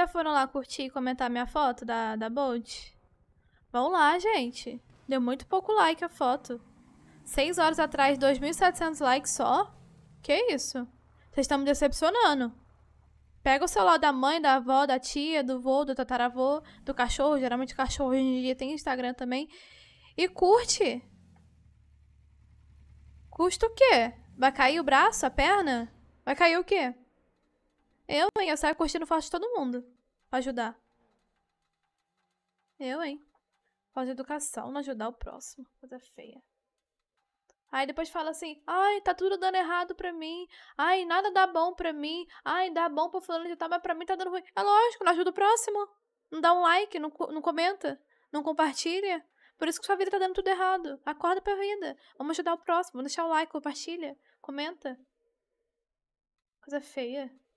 Já foram lá curtir e comentar minha foto da, da Bolt? Vão lá, gente. Deu muito pouco like a foto. Seis horas atrás, 2.700 likes só? Que isso? Vocês estão me decepcionando. Pega o celular da mãe, da avó, da tia, do vô, do tataravô, do cachorro. Geralmente cachorro hoje em dia tem Instagram também. E curte. Custa o quê? Vai cair o braço, a perna? Vai cair o quê? Eu, hein? Eu saio curtindo foto de todo mundo. Pra ajudar. Eu, hein? Falta educação, não ajudar o próximo. Coisa feia. Aí depois fala assim, ai, tá tudo dando errado pra mim. Ai, nada dá bom pra mim. Ai, dá bom pra fulano de tal, mas pra mim tá dando ruim. É lógico, não ajuda o próximo. Não dá um like, não, não comenta, não compartilha. Por isso que sua vida tá dando tudo errado. Acorda pra vida. Vamos ajudar o próximo. Vamos deixar o like, compartilha, comenta. Coisa feia.